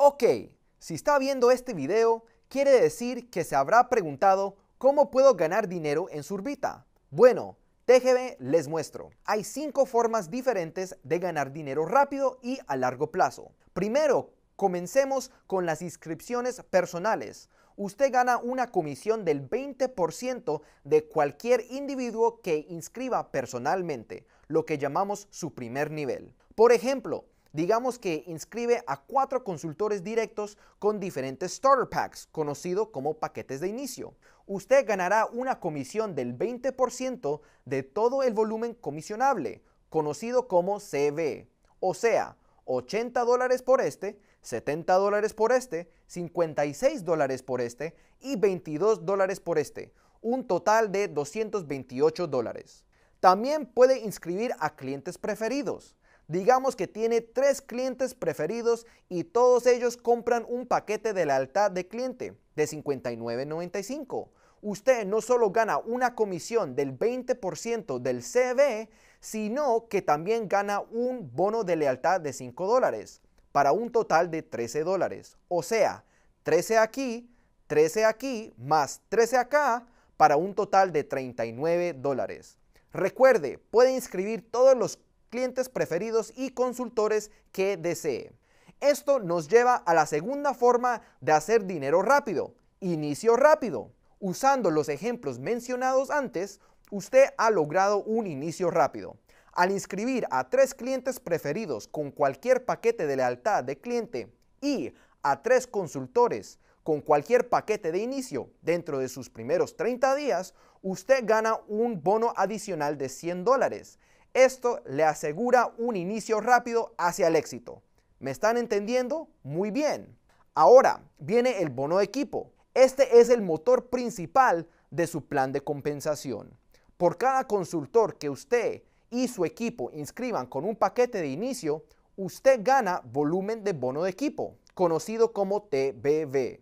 Ok, si está viendo este video, quiere decir que se habrá preguntado cómo puedo ganar dinero en Surbita. Bueno, TGB les muestro. Hay cinco formas diferentes de ganar dinero rápido y a largo plazo. Primero, comencemos con las inscripciones personales. Usted gana una comisión del 20% de cualquier individuo que inscriba personalmente, lo que llamamos su primer nivel. Por ejemplo, Digamos que inscribe a cuatro consultores directos con diferentes starter packs, conocido como paquetes de inicio. Usted ganará una comisión del 20% de todo el volumen comisionable, conocido como CV. O sea, 80 dólares por este, 70 dólares por este, 56 dólares por este y 22 dólares por este, un total de 228 dólares. También puede inscribir a clientes preferidos. Digamos que tiene tres clientes preferidos y todos ellos compran un paquete de lealtad de cliente de 59.95. Usted no solo gana una comisión del 20% del CV, sino que también gana un bono de lealtad de 5 para un total de 13 O sea, 13 aquí, 13 aquí, más 13 acá, para un total de 39 Recuerde, puede inscribir todos los clientes preferidos y consultores que desee. Esto nos lleva a la segunda forma de hacer dinero rápido, inicio rápido. Usando los ejemplos mencionados antes, usted ha logrado un inicio rápido. Al inscribir a tres clientes preferidos con cualquier paquete de lealtad de cliente y a tres consultores con cualquier paquete de inicio dentro de sus primeros 30 días, usted gana un bono adicional de 100 dólares esto le asegura un inicio rápido hacia el éxito. ¿Me están entendiendo? Muy bien. Ahora viene el bono de equipo. Este es el motor principal de su plan de compensación. Por cada consultor que usted y su equipo inscriban con un paquete de inicio, usted gana volumen de bono de equipo, conocido como TBB.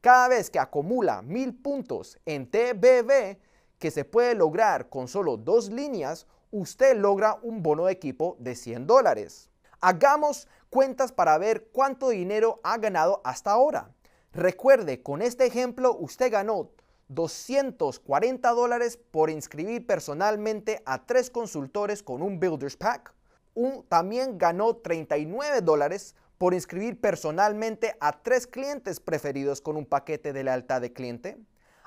Cada vez que acumula mil puntos en TBB, que se puede lograr con solo dos líneas, usted logra un bono de equipo de 100 dólares. Hagamos cuentas para ver cuánto dinero ha ganado hasta ahora. Recuerde, con este ejemplo usted ganó 240 dólares por inscribir personalmente a tres consultores con un Builders Pack. también ganó 39 dólares por inscribir personalmente a tres clientes preferidos con un paquete de lealtad de cliente.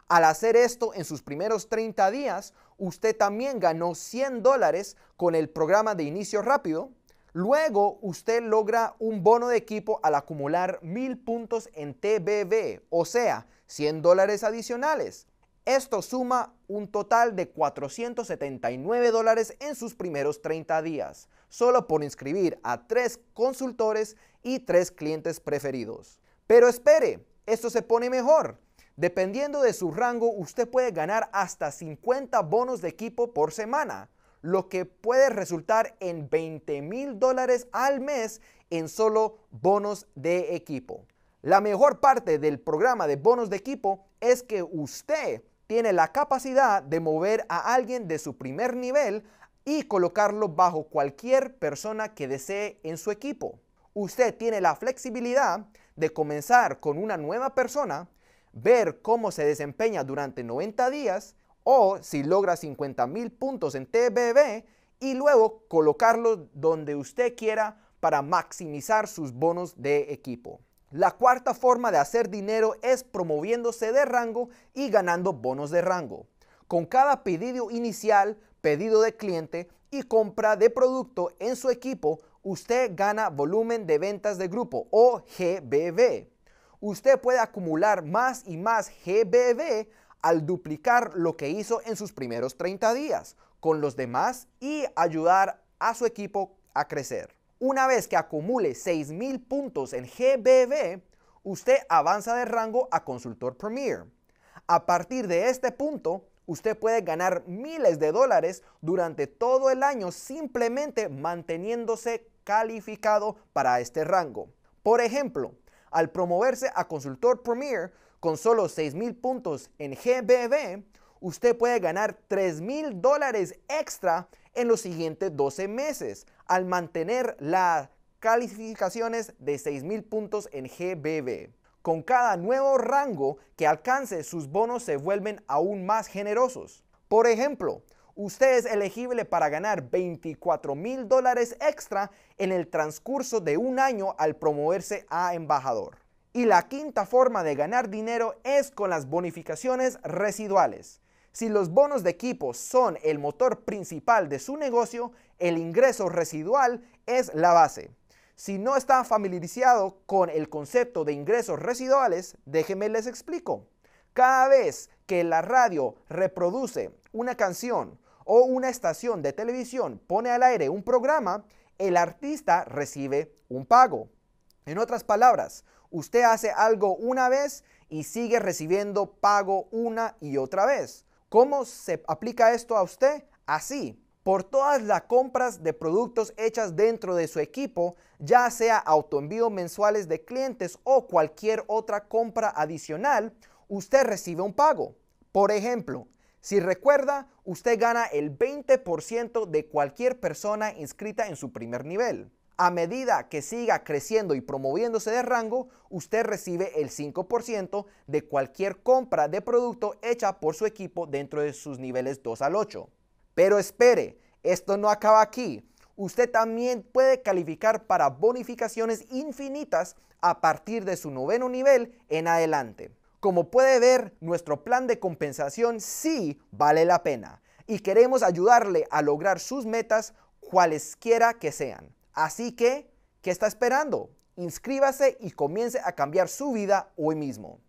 Al hacer esto en sus primeros 30 días, usted también ganó 100 dólares con el programa de inicio rápido. Luego usted logra un bono de equipo al acumular 1000 puntos en TBB, o sea, 100 dólares adicionales. Esto suma un total de 479 dólares en sus primeros 30 días, solo por inscribir a tres consultores y tres clientes preferidos. Pero espere, esto se pone mejor. Dependiendo de su rango, usted puede ganar hasta 50 bonos de equipo por semana, lo que puede resultar en 20 mil dólares al mes en solo bonos de equipo. La mejor parte del programa de bonos de equipo es que usted tiene la capacidad de mover a alguien de su primer nivel y colocarlo bajo cualquier persona que desee en su equipo. Usted tiene la flexibilidad de comenzar con una nueva persona ver cómo se desempeña durante 90 días o si logra 50 mil puntos en TBB y luego colocarlo donde usted quiera para maximizar sus bonos de equipo. La cuarta forma de hacer dinero es promoviéndose de rango y ganando bonos de rango. Con cada pedido inicial, pedido de cliente y compra de producto en su equipo, usted gana volumen de ventas de grupo o GBB usted puede acumular más y más GBB al duplicar lo que hizo en sus primeros 30 días con los demás y ayudar a su equipo a crecer. Una vez que acumule 6,000 puntos en GBB, usted avanza de rango a consultor Premier. A partir de este punto, usted puede ganar miles de dólares durante todo el año simplemente manteniéndose calificado para este rango. Por ejemplo, al promoverse a consultor Premier con solo 6.000 puntos en GBB, usted puede ganar 3.000 dólares extra en los siguientes 12 meses al mantener las calificaciones de 6.000 puntos en GBB. Con cada nuevo rango que alcance, sus bonos se vuelven aún más generosos. Por ejemplo, usted es elegible para ganar $24,000 dólares extra en el transcurso de un año al promoverse a embajador. Y la quinta forma de ganar dinero es con las bonificaciones residuales. Si los bonos de equipo son el motor principal de su negocio, el ingreso residual es la base. Si no está familiarizado con el concepto de ingresos residuales, déjeme les explico. Cada vez que la radio reproduce una canción o una estación de televisión pone al aire un programa, el artista recibe un pago. En otras palabras, usted hace algo una vez y sigue recibiendo pago una y otra vez. ¿Cómo se aplica esto a usted? Así, por todas las compras de productos hechas dentro de su equipo, ya sea autoenvío mensuales de clientes o cualquier otra compra adicional, usted recibe un pago. Por ejemplo, si recuerda, usted gana el 20% de cualquier persona inscrita en su primer nivel. A medida que siga creciendo y promoviéndose de rango, usted recibe el 5% de cualquier compra de producto hecha por su equipo dentro de sus niveles 2 al 8. Pero espere, esto no acaba aquí. Usted también puede calificar para bonificaciones infinitas a partir de su noveno nivel en adelante. Como puede ver, nuestro plan de compensación sí vale la pena y queremos ayudarle a lograr sus metas cualesquiera que sean. Así que, ¿qué está esperando? Inscríbase y comience a cambiar su vida hoy mismo.